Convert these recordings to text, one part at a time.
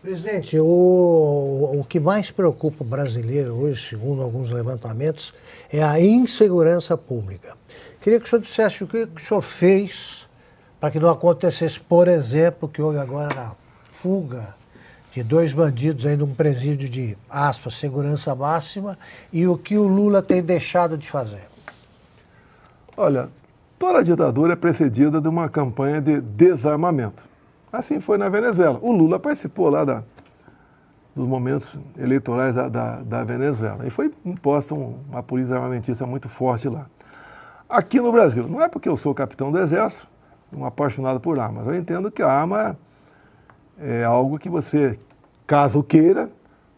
Presidente, o, o que mais preocupa o brasileiro hoje, segundo alguns levantamentos, é a insegurança pública. Queria que o senhor dissesse o que, o senhor fez para que não acontecesse, por exemplo, que houve agora a fuga de dois bandidos aí num presídio de, aspas, segurança máxima, e o que o Lula tem deixado de fazer. Olha, toda ditadura é precedida de uma campanha de desarmamento. Assim foi na Venezuela. O Lula participou lá da, dos momentos eleitorais da, da, da Venezuela. E foi imposta um, uma polícia armamentista muito forte lá. Aqui no Brasil, não é porque eu sou capitão do Exército, um apaixonado por armas. Eu entendo que a arma é algo que você, caso queira,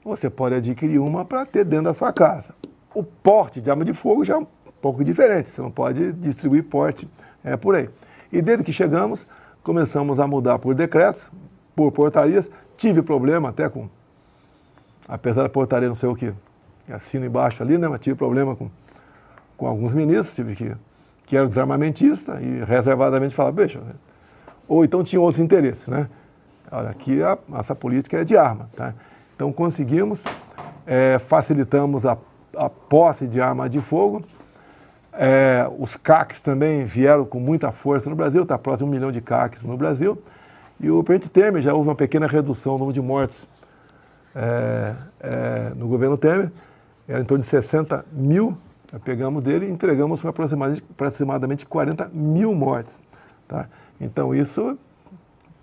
você pode adquirir uma para ter dentro da sua casa. O porte de arma de fogo já é um pouco diferente, você não pode distribuir porte é, por aí. E desde que chegamos, começamos a mudar por decretos, por portarias. Tive problema até com, apesar da portaria não sei o que, é assino embaixo ali, né? Mas tive problema com, com alguns ministros, tive que, que era desarmamentista e reservadamente falava, bicho, né? ou então tinha outros interesses, né? Olha, aqui a nossa política é de arma, tá? Então conseguimos, é, facilitamos a, a posse de arma de fogo, é, os CACs também vieram com muita força no Brasil, está próximo de um milhão de CACs no Brasil. E o presidente Temer já houve uma pequena redução no número de mortes é, é, no governo Temer. Era em torno de 60 mil, já pegamos dele e entregamos para aproximadamente, 40 mil mortes. Tá? Então isso,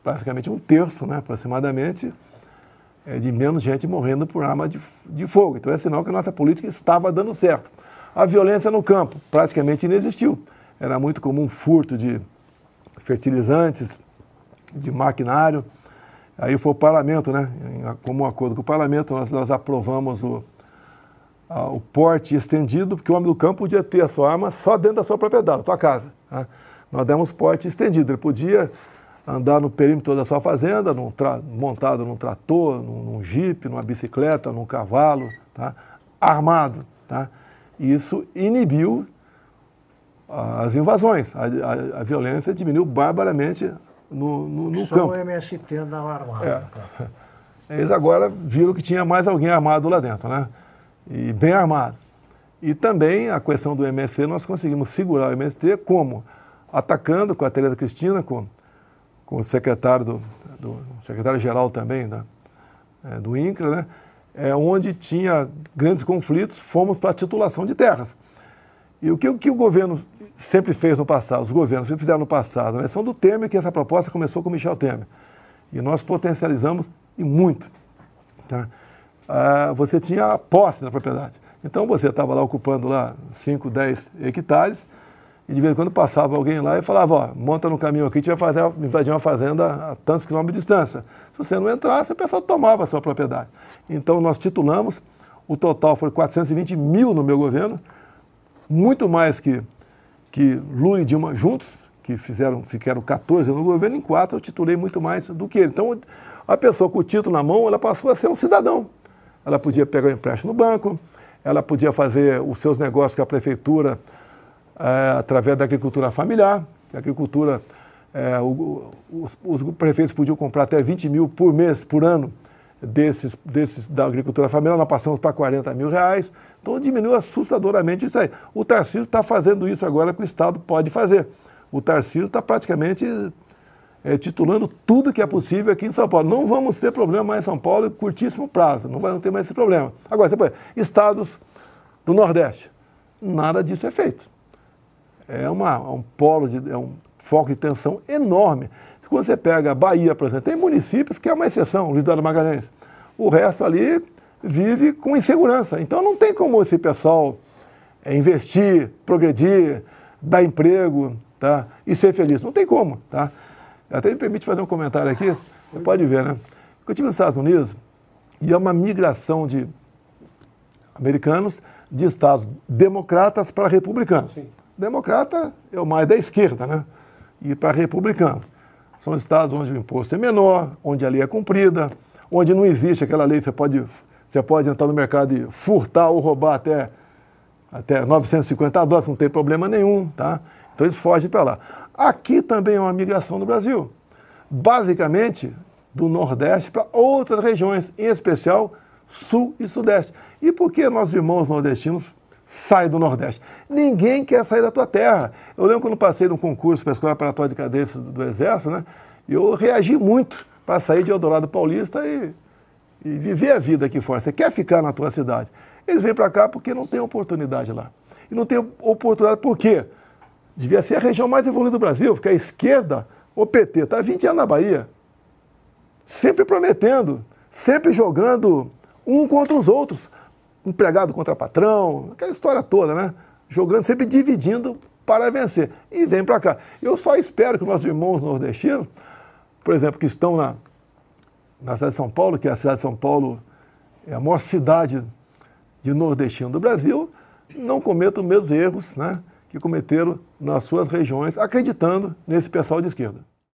praticamente um terço, né, aproximadamente, é de menos gente morrendo por arma de, de fogo. Então é sinal que a nossa política estava dando certo. A violência no campo praticamente inexistiu. Era muito comum furto de fertilizantes, de maquinário. Aí foi o parlamento, né? Em comum acordo com o parlamento, nós, nós aprovamos o, a, o porte estendido, porque o homem do campo podia ter a sua arma só dentro da sua propriedade, da sua casa. Né? Nós demos porte estendido. Ele podia andar no perímetro da sua fazenda, num montado num trator, num, num jipe, numa bicicleta, num cavalo, tá? armado. Tá? Isso inibiu as invasões. A, a, a violência diminuiu barbaramente no, no, no Só campo. Só o MST andava armado. É. Eles agora viram que tinha mais alguém armado lá dentro, né? E bem armado. E também a questão do MST, nós conseguimos segurar o MST como? Atacando com a Tereza Cristina, com, com o secretário do, do secretário-geral também da, né? é, do INCRA, né? é, onde tinha grandes conflitos, fomos para a titulação de terras. E o que, o que, o governo sempre fez no passado, os governos fizeram no passado, na né, eleição do Temer, que essa proposta começou com Michel Temer. E nós potencializamos e muito. Tá? Ah, você tinha a posse da propriedade. Então você estava lá ocupando lá 5, 10 hectares, e de vez em quando passava alguém lá e falava, ó, monta no caminho aqui, a gente vai fazer, invadir uma fazenda a tantos quilômetros de distância. Se você não entrasse, a pessoa tomava a sua propriedade. Então nós titulamos, o total foi 420 mil no meu governo, muito mais que, que Lula e Dilma juntos, que fizeram, ficaram 14 no governo, em quatro eu titulei muito mais do que ele. Então a pessoa com o título na mão, ela passou a ser um cidadão. Ela podia pegar o um empréstimo no banco, ela podia fazer os seus negócios com a prefeitura, é, através da agricultura familiar, que a agricultura, é, o, os, os, prefeitos podiam comprar até 20 mil por mês, por ano, desses, desses da agricultura familiar, nós passamos para 40 mil reais. Então diminuiu assustadoramente isso aí. O Tarcísio está fazendo isso agora que o Estado pode fazer. O Tarcísio está praticamente é, titulando tudo que é possível aqui em São Paulo. Não vamos ter problema mais em São Paulo em curtíssimo prazo, não vamos ter mais esse problema. Agora, você estados do Nordeste, nada disso é feito é uma, é um polo, de, é um foco de tensão enorme. Quando você pega a Bahia, por exemplo, tem municípios que é uma exceção, Luiz Eduardo Magalhães. O resto ali vive com insegurança. Então não tem como esse pessoal é, investir, progredir, dar emprego tá? e ser feliz. Não tem como. Tá? Até me permite fazer um comentário aqui. Você pode ver, né? Eu estive nos Estados Unidos e é uma migração de americanos de estados democratas para republicanos. Sim. Democrata é o mais da esquerda, né? E para republicano. São estados onde o imposto é menor, onde a lei é cumprida, onde não existe aquela lei, você pode, você pode entrar no mercado e furtar ou roubar até, até 950 dólares, não tem problema nenhum, tá? Então eles fogem para lá. Aqui também é uma migração do Brasil. Basicamente, do Nordeste para outras regiões, em especial Sul e Sudeste. E por que nossos irmãos nordestinos sai do Nordeste. Ninguém quer sair da tua terra. Eu lembro quando passei num concurso para a Escola Preparatória de Cadência do, do Exército, né? Eu reagi muito para sair de Eldorado Paulista e, e viver a vida aqui fora. Você quer ficar na tua cidade? Eles vêm para cá porque não tem oportunidade lá. E não tem oportunidade por quê? Devia ser a região mais evoluída do Brasil, porque a esquerda, o PT, está 20 anos na Bahia, sempre prometendo, sempre jogando um contra os outros empregado contra patrão, aquela história toda, né? Jogando, sempre dividindo para vencer. E vem para cá. Eu só espero que meus irmãos nordestinos, por exemplo, que estão na, na cidade de São Paulo, que é a cidade de São Paulo é a maior cidade de nordestino do Brasil, não cometam os mesmos erros né, que cometeram nas suas regiões, acreditando nesse pessoal de esquerda.